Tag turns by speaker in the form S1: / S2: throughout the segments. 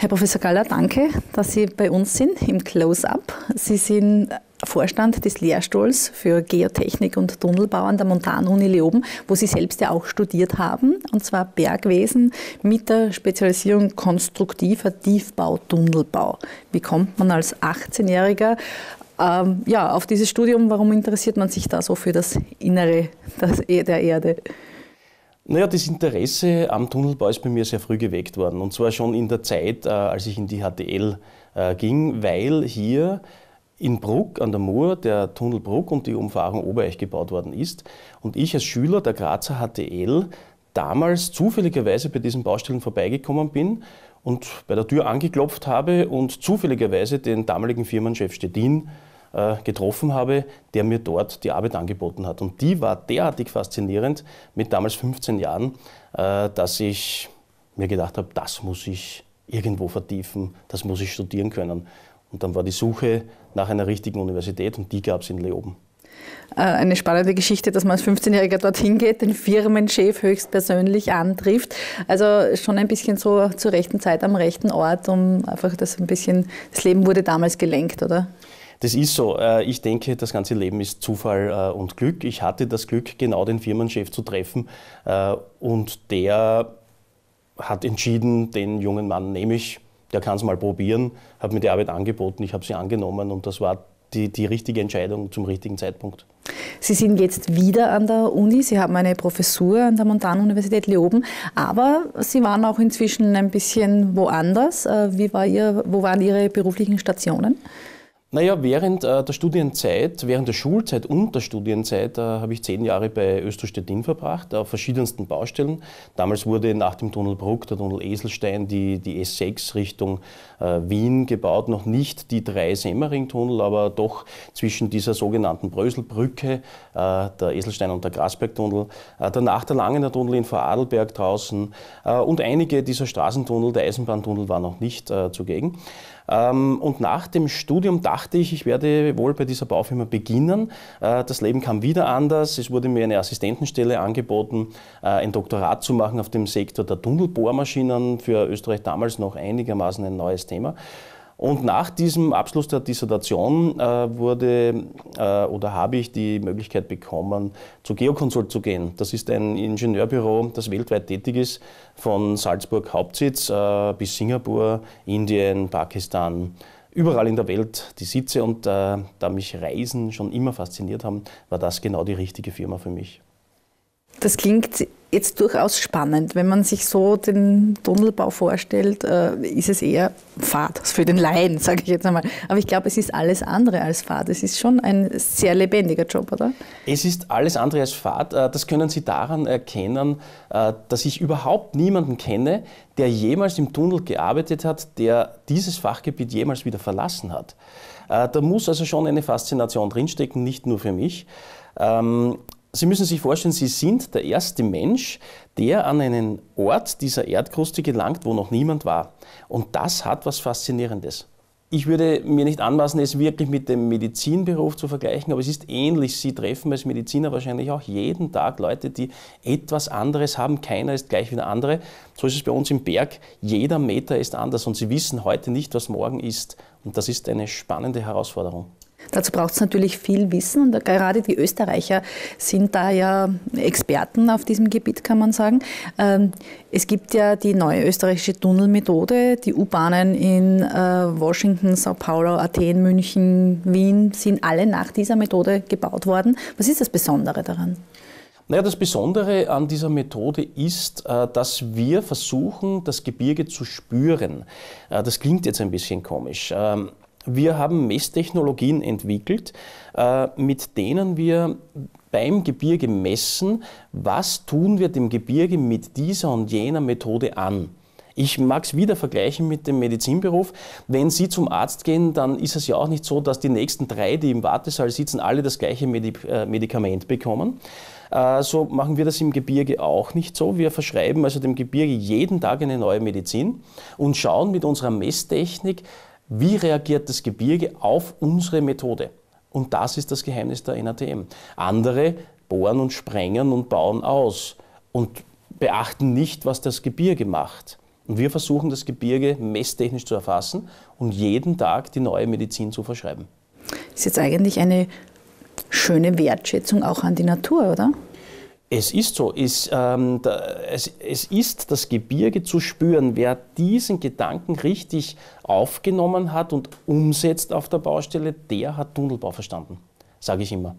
S1: Herr Professor Galler, danke, dass Sie bei uns sind im Close-up. Sie sind Vorstand des Lehrstuhls für Geotechnik und Tunnelbau an der Montanuni Leoben, wo Sie selbst ja auch studiert haben, und zwar Bergwesen mit der Spezialisierung konstruktiver Tiefbau-Tunnelbau. Wie kommt man als 18-Jähriger ähm, ja, auf dieses Studium? Warum interessiert man sich da so für das Innere e, der Erde?
S2: Naja, das Interesse am Tunnelbau ist bei mir sehr früh geweckt worden. Und zwar schon in der Zeit, äh, als ich in die HTL äh, ging, weil hier in Bruck an der Mur der Tunnel Bruck und die Umfahrung Obereich gebaut worden ist. Und ich als Schüler der Grazer HTL damals zufälligerweise bei diesen Baustellen vorbeigekommen bin und bei der Tür angeklopft habe und zufälligerweise den damaligen Firmenchef Stettin äh, getroffen habe, der mir dort die Arbeit angeboten hat. Und die war derartig faszinierend mit damals 15 Jahren, äh, dass ich mir gedacht habe, das muss ich irgendwo vertiefen, das muss ich studieren können. Und dann war die Suche nach einer richtigen Universität und die gab es in Leoben.
S1: Äh, eine spannende Geschichte, dass man als 15-Jähriger dorthin geht, den Firmenchef höchstpersönlich antrifft. Also schon ein bisschen so zur rechten Zeit am rechten Ort, um einfach das ein bisschen, das Leben wurde damals gelenkt, oder?
S2: Das ist so. Äh, ich denke, das ganze Leben ist Zufall äh, und Glück. Ich hatte das Glück, genau den Firmenchef zu treffen äh, und der hat entschieden, den jungen Mann nehme ich, der kann es mal probieren, hat mir die Arbeit angeboten, ich habe sie angenommen und das war die, die richtige Entscheidung zum richtigen Zeitpunkt.
S1: Sie sind jetzt wieder an der Uni, Sie haben eine Professur an der Montanuniversität Leoben, aber Sie waren auch inzwischen ein bisschen woanders. Wie war Ihr, wo waren Ihre beruflichen Stationen?
S2: Naja, während äh, der Studienzeit, während der Schulzeit und der Studienzeit äh, habe ich zehn Jahre bei Österstedt-Din verbracht, auf verschiedensten Baustellen. Damals wurde nach dem Tunnel Tunnelbruck, der Tunnel Eselstein, die, die S6 Richtung äh, Wien gebaut. Noch nicht die drei Semmering-Tunnel, aber doch zwischen dieser sogenannten Bröselbrücke, äh, der Eselstein- und der Grasberg-Tunnel, äh, danach der Langener Tunnel in Vorarlberg draußen äh, und einige dieser Straßentunnel, der Eisenbahntunnel war noch nicht zugegen. Ähm, und nach dem Studium dachte dachte ich, ich werde wohl bei dieser Baufirma beginnen. Äh, das Leben kam wieder anders. Es wurde mir eine Assistentenstelle angeboten, äh, ein Doktorat zu machen auf dem Sektor der Tunnelbohrmaschinen, für Österreich damals noch einigermaßen ein neues Thema. Und nach diesem Abschluss der Dissertation äh, wurde äh, oder habe ich die Möglichkeit bekommen, zu Geoconsult zu gehen. Das ist ein Ingenieurbüro, das weltweit tätig ist, von Salzburg Hauptsitz äh, bis Singapur, Indien, Pakistan, überall in der Welt die Sitze und äh, da mich Reisen schon immer fasziniert haben, war das genau die richtige Firma für mich.
S1: Das klingt jetzt durchaus spannend. Wenn man sich so den Tunnelbau vorstellt, äh, ist es eher Fahrt für den Laien, sage ich jetzt einmal. Aber ich glaube, es ist alles andere als Fahrt. Es ist schon ein sehr lebendiger Job, oder?
S2: Es ist alles andere als Fahrt. Äh, das können Sie daran erkennen, äh, dass ich überhaupt niemanden kenne, der jemals im Tunnel gearbeitet hat, der dieses Fachgebiet jemals wieder verlassen hat. Da muss also schon eine Faszination drinstecken, nicht nur für mich. Ähm, Sie müssen sich vorstellen, Sie sind der erste Mensch, der an einen Ort dieser Erdkruste gelangt, wo noch niemand war. Und das hat was Faszinierendes. Ich würde mir nicht anmaßen, es wirklich mit dem Medizinberuf zu vergleichen, aber es ist ähnlich. Sie treffen als Mediziner wahrscheinlich auch jeden Tag Leute, die etwas anderes haben. Keiner ist gleich wie der andere. So ist es bei uns im Berg. Jeder Meter ist anders und Sie wissen heute nicht, was morgen ist. Und das ist eine spannende Herausforderung.
S1: Dazu braucht es natürlich viel Wissen und gerade die Österreicher sind da ja Experten auf diesem Gebiet, kann man sagen. Ähm, es gibt ja die neue österreichische Tunnelmethode. Die U-Bahnen in äh, Washington, Sao Paulo, Athen, München, Wien sind alle nach dieser Methode gebaut worden. Was ist das Besondere daran?
S2: Naja, das Besondere an dieser Methode ist, äh, dass wir versuchen, das Gebirge zu spüren. Äh, das klingt jetzt ein bisschen komisch. Ähm, wir haben Messtechnologien entwickelt, äh, mit denen wir beim Gebirge messen, was tun wir dem Gebirge mit dieser und jener Methode an. Ich mag es wieder vergleichen mit dem Medizinberuf. Wenn Sie zum Arzt gehen, dann ist es ja auch nicht so, dass die nächsten drei, die im Wartesaal sitzen, alle das gleiche äh, Medikament bekommen. Äh, so machen wir das im Gebirge auch nicht so. Wir verschreiben also dem Gebirge jeden Tag eine neue Medizin und schauen mit unserer Messtechnik, wie reagiert das Gebirge auf unsere Methode? Und das ist das Geheimnis der NATM. Andere bohren und sprengen und bauen aus und beachten nicht, was das Gebirge macht. Und wir versuchen, das Gebirge messtechnisch zu erfassen und jeden Tag die neue Medizin zu verschreiben.
S1: ist jetzt eigentlich eine schöne Wertschätzung auch an die Natur, oder?
S2: Es ist so, es, ähm, da, es, es, ist das Gebirge zu spüren. Wer diesen Gedanken richtig aufgenommen hat und umsetzt auf der Baustelle, der hat Tunnelbau verstanden, sage ich immer.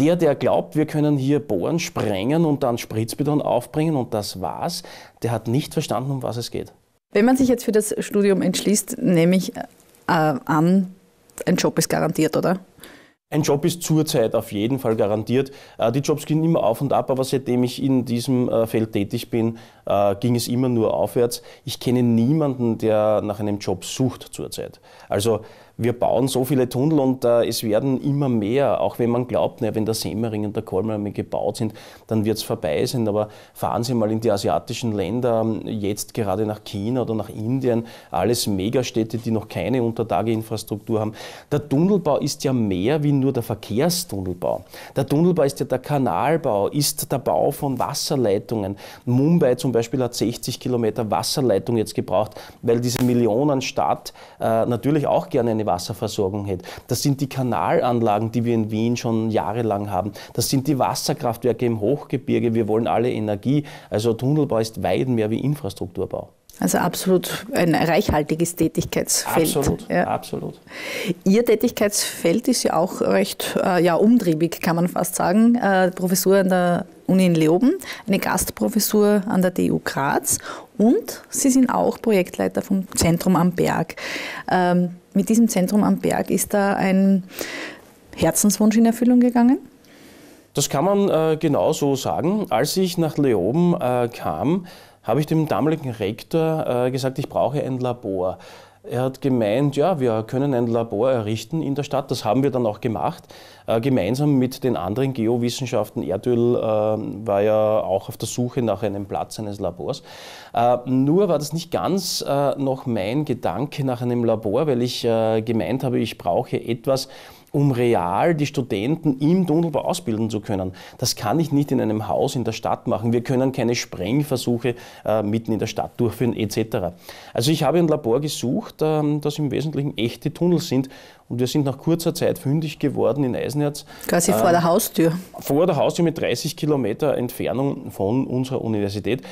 S2: Der, der glaubt, wir können hier bohren, sprengen und dann Spritzbeton aufbringen und das war's, der hat nicht verstanden, um was es geht.
S1: Wenn man sich jetzt für das Studium entschließt, nehme ich äh, an, ein Job ist garantiert, oder?
S2: Ein Job ist zurzeit auf jeden Fall garantiert. Äh, die Jobs gehen immer auf und ab, aber seitdem ich in diesem äh, Feld tätig bin, äh, ging es immer nur aufwärts. Ich kenne niemanden, der nach einem Job sucht zurzeit. Also wir bauen so viele Tunnel und es werden immer mehr, auch wenn man glaubt, wenn der Semmering und der Kolmering gebaut sind, dann wird es vorbei sein. Aber fahren Sie mal in die asiatischen Länder, ähm, jetzt gerade nach China oder nach Indien, alles Megastädte, die noch keine Untertageinfrastruktur haben. Der Tunnelbau ist ja mehr wie nur der Verkehrstunnelbau. Der Tunnelbau ist ja der Kanalbau, ist der Bau von Wasserleitungen. Mumbai zum Beispiel hat 60 Kilometer Wasserleitung jetzt gebraucht, weil diese Millionenstadt äh, natürlich auch gerne eine Wasserversorgung hätte. Das sind die Kanalanlagen, die wir in Wien schon jahrelang haben. Das sind die Wasserkraftwerke im Hochgebirge. Wir wollen alle Energie. Also Tunnelbau ist weit mehr wie Infrastrukturbau.
S1: Also absolut ein reichhaltiges Tätigkeitsfeld. Absolut, ja. absolut. Ihr Tätigkeitsfeld ist ja auch recht äh, ja, umtriebig, kann man fast sagen. Äh, Professur an der Uni in Leoben, eine Gastprofessur an der TU Graz und Sie sind auch Projektleiter vom Zentrum am Berg. Ähm, mit diesem Zentrum am Berg ist da ein Herzenswunsch in Erfüllung gegangen?
S2: Das kann man äh, genauso sagen. Als ich nach Leoben äh, kam, habe ich dem damaligen Rektor äh, gesagt, ich brauche ein Labor. Er hat gemeint, ja, wir können ein Labor errichten in der Stadt. Das haben wir dann auch gemacht. Äh, gemeinsam mit den anderen Geowissenschaften. Erdöl äh, war ja auch auf der Suche nach einem Platz eines Labors. Äh, nur war das nicht ganz äh, noch mein Gedanke nach einem Labor, weil ich äh, gemeint habe, ich brauche etwas, um real die Studenten im Tunnelbau ausbilden zu können. Das kann ich nicht in einem Haus in der Stadt machen. Wir können keine Sprengversuche äh, mitten in der Stadt durchführen etc. Also ich habe ein Labor gesucht, ähm, das im Wesentlichen echte Tunnel sind und wir sind nach kurzer Zeit fündig geworden in Eisenerz. Quasi vor ähm, der Haustür. Vor der Haustür mit 30 Kilometer Entfernung von unserer Universität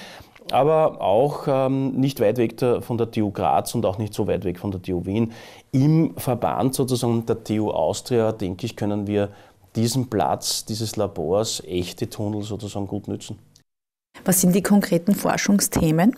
S2: aber auch ähm, nicht weit weg der, von der TU Graz und auch nicht so weit weg von der TU Wien. Im Verband sozusagen der TU Austria, denke ich, können wir diesen Platz dieses Labors, echte Tunnel sozusagen gut nützen.
S1: Was sind die konkreten Forschungsthemen?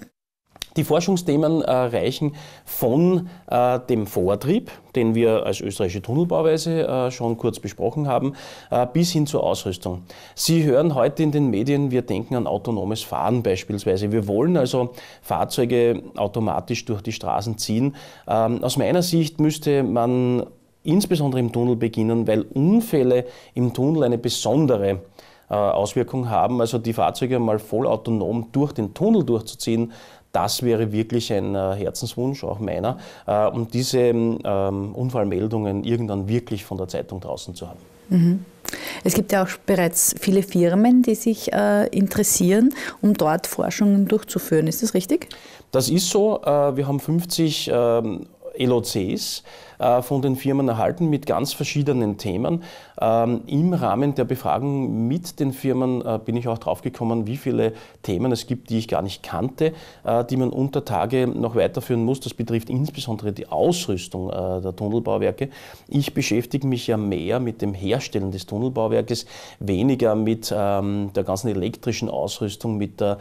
S2: Die Forschungsthemen äh, reichen von äh, dem Vortrieb, den wir als österreichische Tunnelbauweise äh, schon kurz besprochen haben, äh, bis hin zur Ausrüstung. Sie hören heute in den Medien, wir denken an autonomes Fahren beispielsweise. Wir wollen also Fahrzeuge automatisch durch die Straßen ziehen. Ähm, aus meiner Sicht müsste man insbesondere im Tunnel beginnen, weil Unfälle im Tunnel eine besondere äh, Auswirkungen haben. Also die Fahrzeuge mal voll autonom durch den Tunnel durchzuziehen, das wäre wirklich ein äh, Herzenswunsch, auch meiner, äh, um diese ähm, Unfallmeldungen irgendwann wirklich von der Zeitung draußen zu haben.
S1: Mhm. Es gibt ja auch bereits viele Firmen, die sich äh, interessieren, um dort Forschungen durchzuführen. Ist das richtig?
S2: Das ist so. wir haben 50 ähm, LOCs äh, von den Firmen erhalten mit ganz verschiedenen Themen. Ähm, Im Rahmen der Befragung mit den Firmen äh, bin ich auch draufgekommen, wie viele Themen es gibt, die ich gar nicht kannte, äh, die man unter Tage noch weiterführen muss. Das betrifft insbesondere die Ausrüstung der Tunnelbauwerke. Ich beschäftige mich ja mehr mit dem Herstellen des Tunnelbauwerkes, weniger mit ähm, der ganzen elektrischen Ausrüstung, mit der,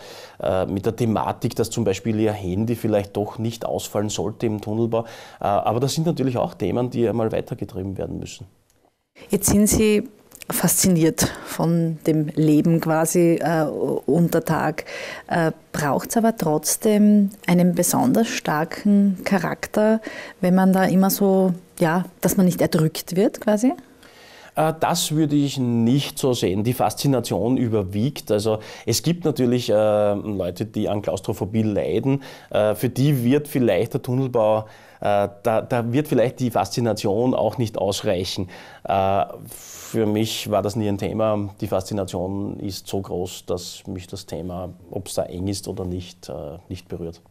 S2: mit der Thematik, dass zum Beispiel Ihr Handy vielleicht doch nicht ausfallen sollte im Tunnelbau. aber das sind natürlich auch auch Themen, die einmal weitergetrieben werden müssen.
S1: Jetzt sind Sie fasziniert von dem Leben quasi äh, unter Tag. Äh, Braucht es aber trotzdem einen besonders starken Charakter, wenn man da immer so, ja, dass man nicht erdrückt wird quasi?
S2: Äh, das würde ich nicht so sehen. Die Faszination überwiegt. Also es gibt natürlich äh, Leute, die an Klaustrophobie leiden. Äh, für die wird vielleicht der Tunnelbau da, da, wird vielleicht die Faszination auch nicht ausreichen. Für mich war das nie ein Thema. Die Faszination ist so groß, dass mich das Thema, ob es da eng ist oder nicht, nicht berührt.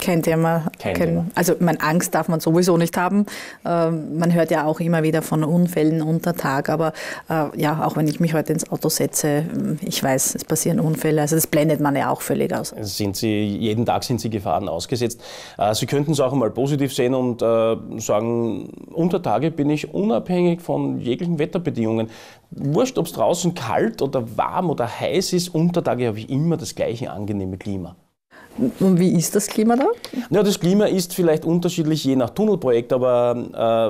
S1: Kein Thema. Kein kein, Thema. Also meine Angst darf man sowieso nicht haben. Ähm, man hört ja auch immer wieder von Unfällen unter Tag, aber äh, ja, auch wenn ich mich heute ins Auto setze, hm, ich weiß, es passieren Unfälle. Also das blendet man ja
S2: auch völlig aus. Also sind Sie, jeden Tag sind Sie Gefahren ausgesetzt. Äh, Sie könnten es auch einmal positiv sehen und äh, sagen, unter Tage bin ich unabhängig von jeglichen Wetterbedingungen. Wurscht, ob es draußen kalt oder warm oder heiß ist, unter Tage habe ich immer das gleiche angenehme Klima.
S1: Und wie ist das Klima da? Ja, das
S2: Klima ist vielleicht unterschiedlich je nach Tunnelprojekt, aber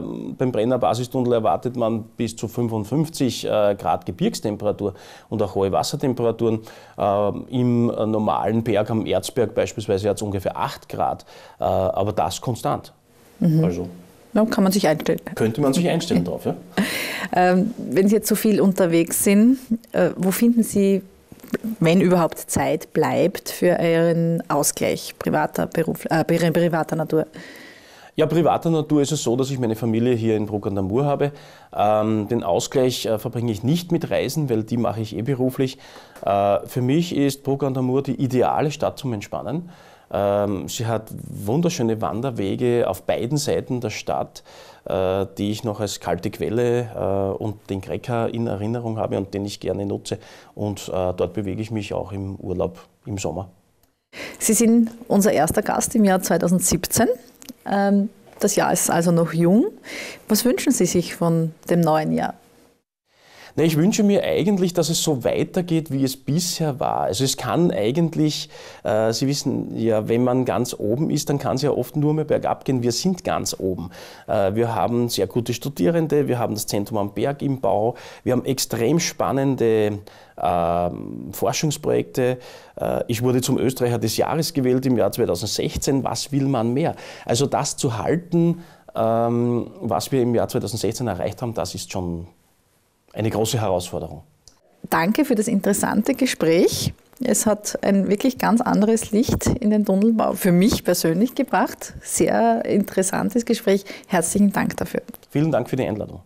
S2: äh, beim Brenner Basistunnel erwartet man bis zu 55 äh, Grad Gebirgstemperatur und auch hohe Wassertemperaturen. Äh, Im normalen Berg am Erzberg beispielsweise hat es ungefähr 8 Grad, äh, aber das konstant. Mhm. Also kann man sich einstellen. Könnte man sich einstellen drauf, ja. Ähm, wenn Sie
S1: jetzt so viel unterwegs sind, äh, wo finden Sie wenn überhaupt Zeit bleibt für euren Ausgleich privater, Beruf, äh, privater Natur?
S2: Ja, privater Natur ist es so, dass ich meine Familie hier in Bruck an der Mur habe. Ähm, den Ausgleich äh, verbringe ich nicht mit Reisen, weil die mache ich eh beruflich. Äh, für mich ist Bruck an der Mur die ideale Stadt zum Entspannen. Ähm, sie hat wunderschöne Wanderwege auf beiden Seiten der Stadt, äh, die ich noch als kalte Quelle äh, und den Grecker in Erinnerung habe und den ich gerne nutze. Und äh, dort bewege ich mich auch im Urlaub im Sommer.
S1: Sie sind unser erster Gast im Jahr 2017. Ähm, das Jahr ist also noch jung. Was wünschen Sie sich von dem neuen Jahr?
S2: Na, ich wünsche mir eigentlich, dass es so weitergeht, wie es bisher war. Also es kann eigentlich, äh, Sie wissen ja, wenn man ganz oben ist, dann kann es ja oft nur mehr bergab gehen. Wir sind ganz oben. Äh, wir haben sehr gute Studierende, wir haben das Zentrum am Berg im Bau, wir haben extrem spannende ähm, Forschungsprojekte. Äh, ich wurde zum Österreicher des Jahres gewählt im Jahr 2016. Was will man mehr? Also das zu halten, ähm, was wir im Jahr 2016 erreicht haben, das ist schon eine große Herausforderung.
S1: Danke für das interessante Gespräch. Es hat ein wirklich ganz anderes Licht in den Tunnelbau für mich persönlich gebracht. Sehr interessantes Gespräch. Herzlichen Dank dafür.
S2: Vielen Dank für die Einladung.